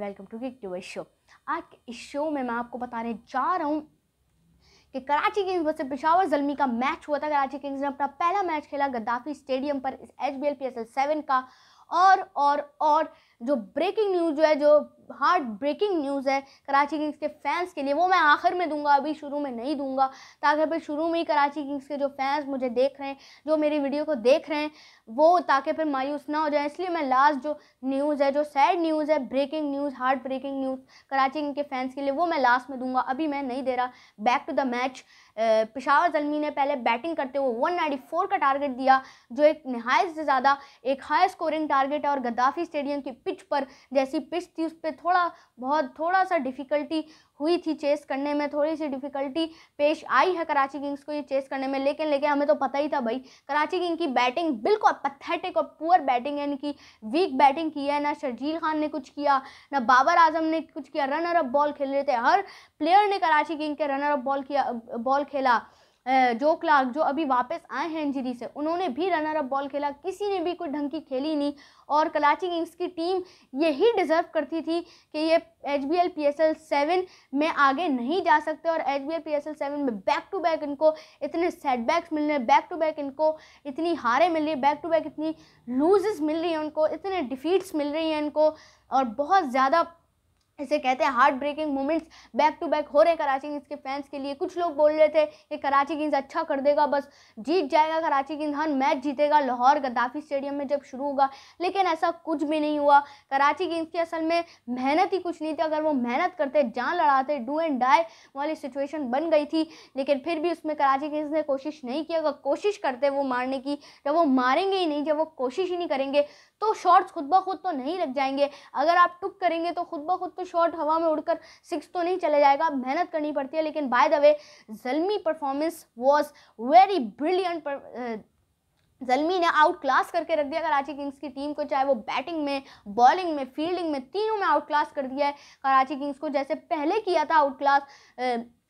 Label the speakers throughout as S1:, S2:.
S1: and welcome to gig to show आज के इस शो में मैं आपको बताने जा रहा हूँ कि कराची किंग्स वर्सेस पिशावर जलमी का मैच हुआ था कराची किंग्स ने अपना पहला मैच खेला गद्दाफी स्टेडियम पर H B L P S L seven का और और और जो ब्रेकिंग न्यूज़ जो है जो हार्ट ब्रेकिंग न्यूज़ है कराची किंग्स के फैंस के लिए वो मैं आखिर में दूंगा अभी शुरू में नहीं दूंगा ताकि फिर शुरू में ही कराची किंग्स के जो फैंस मुझे देख रहे हैं जो मेरी वीडियो को देख रहे हैं वो ताकि फिर मायूस ना हो जाए इसलिए मैं लास्ट जो न्यूज़ है जो सैड न्यूज़ है breaking news heart breaking news Karachi king के फैंस के लिए वो मैं लास्ट में दूंगा अभी मैं नहीं दे रहा back to the match Peshawar Zalmi ने पहले बैटिंग करते हुए वन का टारगेट दिया जो एक नहायत से ज़्यादा एक हाई स्कोरिंग टारगेट है और गद्दाफी स्टेडियम की पिच पर जैसी पिच थी उस पर थोड़ा बहुत थोड़ा सा डिफ़िकल्टी हुई थी चेस करने में थोड़ी सी डिफ़िकल्टी पेश आई है कराची किंग्स को ये चेस करने में लेकिन लेकिन हमें तो पता ही था भाई कराची किंग की बैटिंग बिल्कुल पथेटिक और पुअर बैटिंग है इनकी वीक बैटिंग की है ना शर्जील खान ने कुछ किया ना बाबर आजम ने कुछ किया रनर अप बॉल खेल रहे थे हर प्लेयर ने कराची किंग के रनर अप बॉल किया बॉल खेला जो क्लार्क जो अभी वापस आए हैं इंजरी से उन्होंने भी रनर अप बॉल खेला किसी ने भी कोई ढंग की खेली नहीं और कराची किंग्स की टीम यही डिज़र्व करती थी कि ये H B L P S L seven में आगे नहीं जा सकते और H B L P S L seven में बैक टू बैक इनको इतने सेटबैक्स मिल रहे हैं बैक टू बैक इनको इतनी हारें मिल रही है बैक टू बैक इतनी लूजेस मिल रही हैं उनको इतने डिफीट्स मिल रही हैं इनको और बहुत ज़्यादा इसे कहते हैं heart breaking moments back to back हो रहे कराची किंग्स के फैंस के लिए कुछ लोग बोल रहे थे कि कराची किंग्स अच्छा कर देगा बस जीत जाएगा कराची किंग्स हर मैच जीतेगा लाहौर गद्दाफी स्टेडियम में जब शुरू होगा लेकिन ऐसा कुछ भी नहीं हुआ कराची किंग्स की असल में मेहनत ही कुछ नहीं थी अगर वो मेहनत करते जान लड़ाते डू एंड डाई वाली सिचुएशन बन गई थी लेकिन फिर भी उसमें कराची किंग्स ने कोशिश नहीं की अगर कोशिश करते वो मारने की जब वो मारेंगे ही नहीं जब वो कोशिश ही नहीं करेंगे तो शॉर्ट्स खुद ब खुद तो नहीं लग जाएंगे अगर आप टुक करेंगे तो खुद ब खुद तो शॉट हवा में उड़कर सिक्स तो नहीं चले जाएगा मेहनत करनी पड़ती है लेकिन by the way Zalmi performance was very brilliant Zalmi ने आउट क्लास करके रख दिया कराची किंग्स की टीम को चाहे वो बैटिंग में बॉलिंग में फील्डिंग में तीनों में आउट क्लास कर दिया है कराची किंग्स को जैसे पहले किया था outclass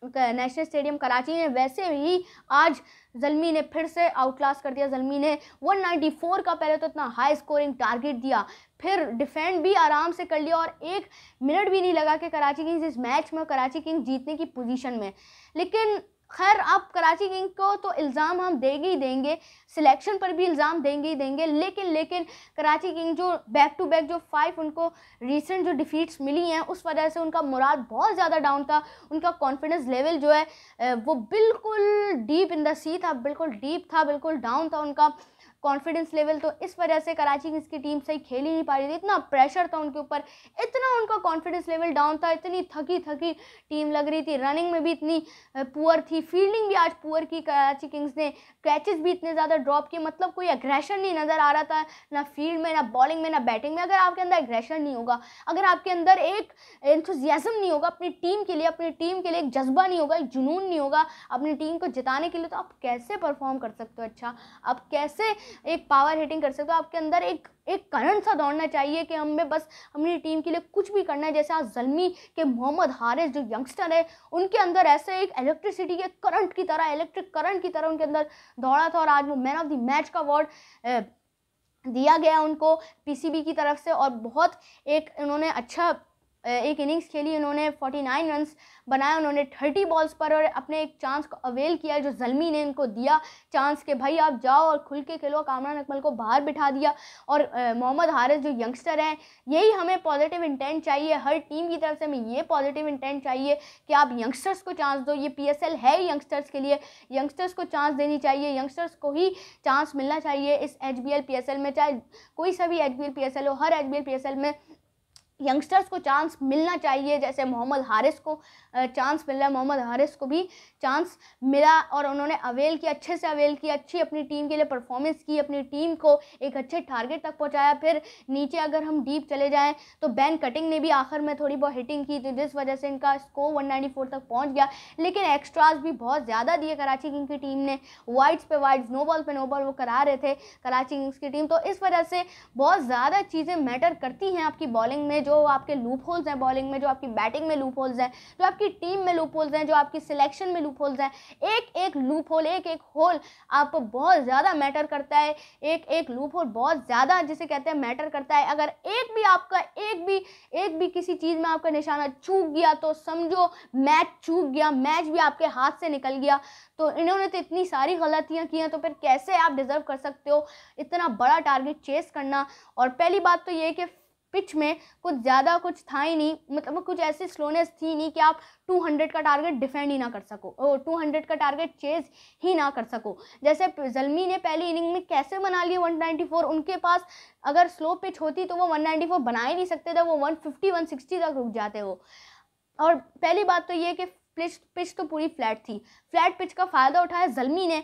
S1: national stadium Karachi में वैसे ही आज जलमी ने फिर से आउटक्लास कर दिया जलमी ने 194 का पहले तो इतना हाई स्कोरिंग टारगेट दिया फिर डिफेंड भी आराम से कर लिया और एक मिनट भी नहीं लगा कि कराची किंग्स इस मैच में कराची किंग्स जीतने की पोजीशन में लेकिन खैर आप कराची किंग को तो इल्ज़ाम हम देंगे ही देंगे सिलेक्शन पर भी इल्ज़ाम देंगे ही देंगे लेकिन लेकिन कराची किंग जो बैक टू बैक जो फाइव उनको रिसेंट जो डिफ़ीट्स मिली हैं उस वजह से उनका मुराद बहुत ज़्यादा डाउन था उनका कॉन्फिडेंस लेवल जो है वो बिल्कुल डीप इन द सी था बिल्कुल डीप था बिल्कुल डाउन था उनका कॉन्फिडेंस लेवल तो इस वजह से कराची किंग्स की टीम सही खेल ही नहीं पा रही थी इतना प्रेशर था उनके ऊपर इतना उनका कॉन्फिडेंस लेवल डाउन था इतनी थकी थकी टीम लग रही थी रनिंग में भी इतनी पुअर थी फील्डिंग भी आज पुअर की कराची किंग्स ने कैचेस भी इतने ज़्यादा ड्रॉप किए मतलब कोई एग्रेशन नहीं नज़र आ रहा था ना फील्ड में ना बॉलिंग में ना बैटिंग में अगर आपके अंदर एग्रेशन नहीं होगा अगर आपके अंदर एक इंथुजियाज़म नहीं होगा अपनी टीम के लिए अपनी टीम के लिए एक जज्बा नहीं होगा एक जुनून नहीं होगा अपनी टीम को जिताने के लिए तो आप कैसे परफॉर्म कर सकते हो अच्छा आप कैसे एक पावर हिटिंग कर सकते हो आपके अंदर एक एक करंट सा दौड़ना चाहिए कि हमें बस अपनी टीम के लिए कुछ भी करना है जैसे आज जलमी के मोहम्मद हारिस जो यंगस्टर है उनके अंदर ऐसे एक इलेक्ट्रिसिटी के करंट की तरह इलेक्ट्रिक करंट की तरह उनके अंदर दौड़ा था और आज वो मैन ऑफ द मैच का अवार्ड दिया गया उनको पीसीबी की तरफ से और बहुत एक उन्होंने अच्छा एक इनिंग्स खेली उन्होंने 49 रन बनाए उन्होंने 30 बॉल्स पर और अपने एक चांस को अवेल किया जो जलमी ने इनको दिया चांस के भाई आप जाओ और खुल के खेलो कामरान अकमल को बाहर बिठा दिया और मोहम्मद हारिस जो यंगस्टर हैं यही हमें पॉजिटिव इंटेंट चाहिए हर टीम की तरफ से हमें ये पॉजिटिव इंटेंट चाहिए कि आप यंगस्टर्स को चांस दो ये पी है यंगस्टर्स के लिए यंगस्टर्स को चांस देनी चाहिए यंगस्टर्स को ही चांस मिलना चाहिए इस एच बी में चाहे कोई सा भी एच बी हो हर एच बी में यंगस्टर्स को चांस मिलना चाहिए जैसे मोहम्मद हारिस को चांस मिल रहा है मोहम्मद हारिस को भी चांस मिला और उन्होंने अवेल किया अच्छे से अवेल किया अच्छी अपनी टीम के लिए परफॉर्मेंस की अपनी टीम को एक अच्छे टारगेट तक पहुंचाया फिर नीचे अगर हम डीप चले जाएं तो बैन कटिंग ने भी आखिर में थोड़ी बहुत हिटिंग की तो जिस वजह से इनका स्कोर वन तक पहुँच गया लेकिन एक्स्ट्राज भी बहुत ज़्यादा दिए कराची किंग की टीम ने वाइट्स पे वाइट्स नो बॉल पे नो बॉल वो करा रहे थे कराची किंग्स की टीम तो इस वजह से बहुत ज़्यादा चीज़ें मैटर करती हैं आपकी बॉलिंग में जो आपके लूप होल्स हैं बॉलिंग में जो आपकी बैटिंग में लूप होल्स हैं जो आपकी टीम में लूप होल्स हैं जो आपकी सिलेक्शन में लूप होल्स हैं एक एक लूप होल एक एक होल आपको बहुत ज़्यादा मैटर करता है एक एक लूप होल बहुत ज़्यादा जिसे कहते हैं मैटर करता है अगर एक भी आपका एक भी एक भी किसी चीज़ में आपका निशाना चूक गया तो समझो मैच चूक गया मैच भी आपके हाथ से निकल गया तो इन्होंने तो इतनी सारी गलतियाँ की हैं तो फिर कैसे आप डिज़र्व कर सकते हो इतना बड़ा टारगेट चेस करना और पहली बात तो ये कि पिच में कुछ ज़्यादा कुछ था ही नहीं मतलब कुछ ऐसी स्लोनेस थी नहीं कि आप 200 का टारगेट डिफेंड ही ना कर सको और 200 का टारगेट चेज ही ना कर सको जैसे जलमी ने पहली इनिंग में कैसे बना लिए 194 उनके पास अगर स्लो पिच होती तो वो 194 बना ही नहीं सकते थे वो 150 160 तक रुक जाते वो और पहली बात तो ये कि पिच पिच तो पूरी फ्लैट थी फ्लैट पिच का फ़ायदा उठाया जलमी ने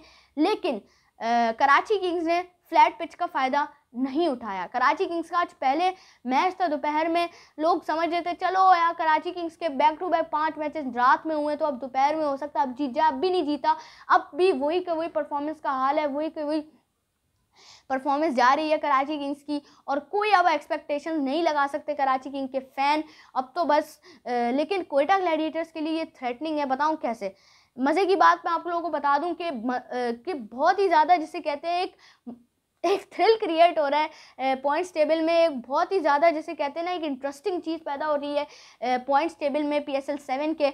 S1: लेकिन आ, कराची किंग्स ने फ्लैट पिच का फ़ायदा नहीं उठाया कराची किंग्स का आज पहले मैच था दोपहर में लोग समझ रहे थे चलो यार कराची किंग्स के बैक टू बैक पांच मैचेस रात में हुए तो अब दोपहर में हो सकता है अब जीत जाए अब भी नहीं जीता अब भी वही के वही परफॉर्मेंस का हाल है वही के वही परफॉर्मेंस जा रही है कराची किंग्स की और कोई अब एक्सपेक्टेशन नहीं लगा सकते कराची किंग के फ़ैन अब तो बस लेकिन कोयटा ग्लैडिएटर्स के लिए ये थ्रेटनिंग है बताऊँ कैसे मज़े की बात मैं आप लोगों को बता दूं कि, कि बहुत ही ज़्यादा जिसे कहते हैं एक एक थ्रिल क्रिएट हो रहा है पॉइंट्स टेबल में एक बहुत ही ज़्यादा जैसे कहते हैं ना एक इंटरेस्टिंग चीज़ पैदा हो रही है पॉइंट्स टेबल में पी एस एल सेवन के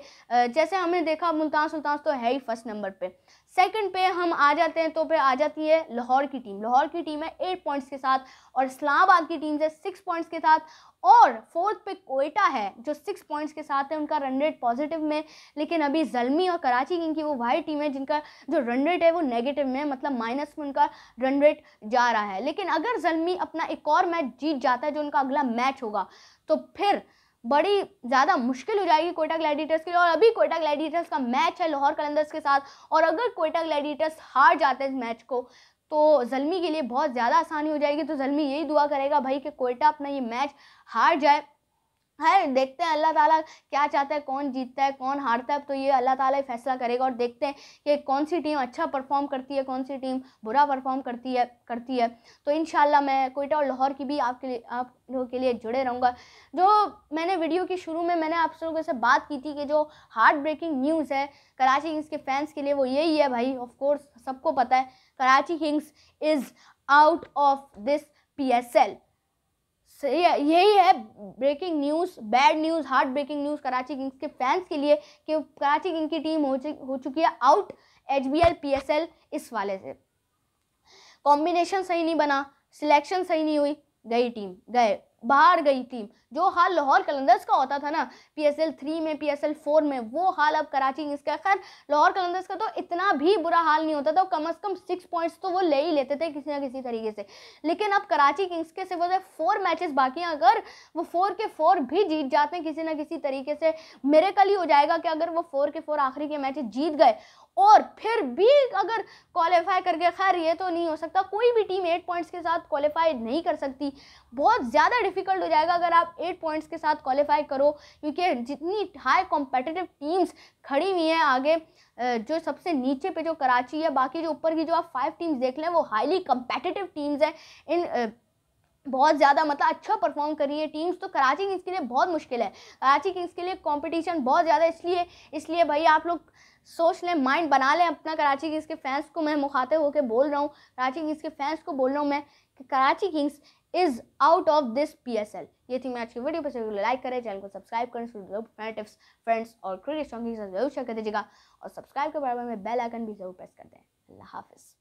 S1: जैसे हमने देखा मुल्तान सुल्तान तो है ही फर्स्ट नंबर पे सेकंड पे हम आ जाते हैं तो पे आ जाती है लाहौर की टीम लाहौर की टीम है एट पॉइंट्स के साथ और इस्लामाबाद की टीम है सिक्स पॉइंट्स के साथ और फोर्थ पे कोयटा है जो सिक्स पॉइंट्स के साथ है उनका रन रेट पॉजिटिव में लेकिन अभी जलमी और कराची किंग की वो वाइट टीम है जिनका जो रन रेट है वो नेगेटिव में मतलब माइनस में उनका रन रेट जा रहा है लेकिन अगर जलमी अपना एक और मैच जीत जाता है जो उनका अगला मैच होगा तो फिर बड़ी ज़्यादा मुश्किल हो जाएगी कोयटा ग्लैडिएटर्स के लिए और अभी कोयटा ग्लैडिएटर्स का मैच है लाहौर कलंदर्स के साथ और अगर कोयटा ग्लैडिएटर्स हार जाते हैं इस मैच को तो जलमी के लिए बहुत ज़्यादा आसानी हो जाएगी तो जलमी यही दुआ करेगा भाई कि कोयटा अपना ये मैच हार जाए है देखते हैं अल्लाह ताला क्या चाहता है कौन जीतता है कौन हारता है तो ये अल्लाह ताला ही फैसला करेगा और देखते हैं कि कौन सी टीम अच्छा परफॉर्म करती है कौन सी टीम बुरा परफॉर्म करती है करती है तो इन मैं कोयटा और लाहौर की भी आपके लिए आप लोगों के लिए जुड़े रहूँगा जो मैंने वीडियो के शुरू में मैंने आप लोगों से बात की थी कि जो हार्ट ब्रेकिंग न्यूज़ है कराची किंग्स के फैंस के लिए वो यही है भाई ऑफकोर्स सबको पता है Karachi Kings is out of this P S L यही है breaking news bad news heart breaking news Karachi Kings के फैंस के लिए कि कराची किंग की टीम हो, हो चुकी है out H B L P S L इस वाले से कॉम्बिनेशन सही नहीं बना सिलेक्शन सही नहीं हुई गई टीम गए बाहर गई थी जो हाल लाहौर कलंदर्स का होता था ना पीएसएल थ्री में पीएसएल फोर में वो हाल अब कराची किंग्स का खैर लाहौर कलंदर्स का तो इतना भी बुरा हाल नहीं होता था कम अज़ कम सिक्स पॉइंट्स तो वो ले ही लेते थे किसी ना किसी तरीके से लेकिन अब कराची किंग्स के सिर्फ फोर मैचेस बाकी हैं अगर वो फोर के फोर भी जीत जाते हैं किसी ना किसी तरीके से मेरे कल ही हो जाएगा कि अगर वो फोर के फोर आखिरी के मैचेज जीत गए और फिर भी अगर क्वालिफाई करके खैर ये तो नहीं हो सकता कोई भी टीम एट पॉइंट्स के साथ क्वालिफाई नहीं कर सकती बहुत ज़्यादा डिफिकल्ट हो जाएगा अगर आप एट पॉइंट्स के साथ क्वालिफाई करो क्योंकि जितनी हाई कॉम्पिटिटिव टीम्स खड़ी हुई हैं आगे जो सबसे नीचे पे जो कराची है बाकी जो ऊपर की जो आप फाइव टीम्स देख लें वो हाईली कम्पेटिटिव टीम्स हैं इन बहुत ज़्यादा मतलब अच्छा परफॉर्म कर रही है टीम्स तो कराची किंग्स के लिए बहुत मुश्किल है कराची किंग्स के लिए कंपटीशन बहुत ज़्यादा इसलिए इसलिए भाई आप लोग सोच लें माइंड बना लें अपना कराची किंग्स के फैंस को मैं मुखातिब होकर बोल रहा हूँ कराची किंग्स के फैंस को बोल रहा हूँ मैं कि Karachi Kings is out of this P S L ये थी मैं आज की वीडियो पर लाइक करें चैनल को सब्सक्राइब करें जरूर फ्रेंड्स और क्रिकेट शौकीन से जरूर शेयर कर दीजिएगा और सब्सक्राइब के बराबर में बेल आइकन भी जरूर प्रेस कर दें अल्लाह हाफिज़